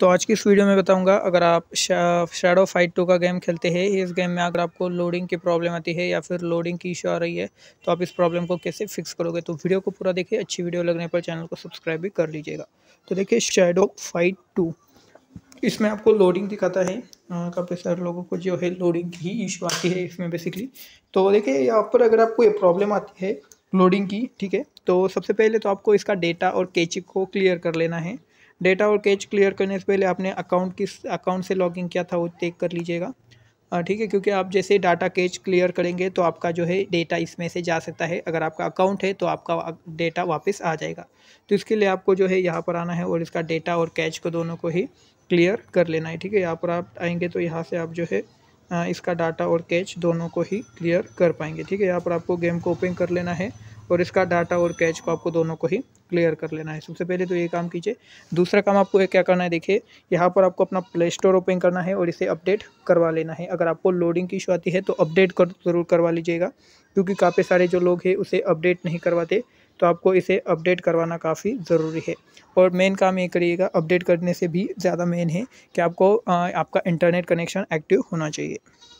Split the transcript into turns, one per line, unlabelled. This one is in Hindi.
तो आज की इस वीडियो में बताऊंगा अगर आप शेडो फाइट टू का गेम खेलते हैं इस गेम में अगर आपको लोडिंग की प्रॉब्लम आती है या फिर लोडिंग की इशू आ रही है तो आप इस प्रॉब्लम को कैसे फिक्स करोगे तो वीडियो को पूरा देखिए अच्छी वीडियो लगने पर चैनल को सब्सक्राइब भी कर लीजिएगा तो देखिए शेडो फाइट टू इसमें आपको लोडिंग दिखाता है हाँ, काफ़ी सारे लोगों को जो है लोडिंग की इशू आती है इसमें बेसिकली तो देखिए यहाँ पर अगर आपको ये प्रॉब्लम आती है लोडिंग की ठीक है तो सबसे पहले तो आपको इसका डेटा और कैचिक को क्लियर कर लेना है डेटा और कैच क्लियर करने से पहले आपने अकाउंट किस अकाउंट से लॉगिन किया था वो चेक कर लीजिएगा ठीक है क्योंकि आप जैसे डाटा कैच क्लियर करेंगे तो आपका जो है डेटा इसमें से जा सकता है अगर आपका अकाउंट है तो आपका डेटा वापस आ जाएगा तो इसके लिए आपको जो है यहाँ पर आना है और इसका डेटा और कैच को दोनों को ही क्लियर कर लेना है ठीक है यहाँ पर आप आएंगे तो यहाँ से आप जो है इसका डाटा और कैच दोनों को ही क्लियर कर पाएंगे ठीक है यहाँ पर आपको गेम को ओपन कर लेना है और इसका डाटा और कैच को आपको दोनों को ही क्लियर कर लेना है सबसे पहले तो ये काम कीजिए दूसरा काम आपको क्या करना है देखिए यहाँ पर आपको अपना प्ले स्टोर ओपन करना है और इसे अपडेट करवा लेना है अगर आपको लोडिंग की इशू आती है तो अपडेट कर ज़रूर करवा लीजिएगा क्योंकि काफ़ी सारे जो लोग हैं उसे अपडेट नहीं करवाते तो आपको इसे अपडेट करवाना काफ़ी ज़रूरी है और मेन काम ये करिएगा अपडेट करने से भी ज़्यादा मेन है कि आपको आपका इंटरनेट कनेक्शन एक्टिव होना चाहिए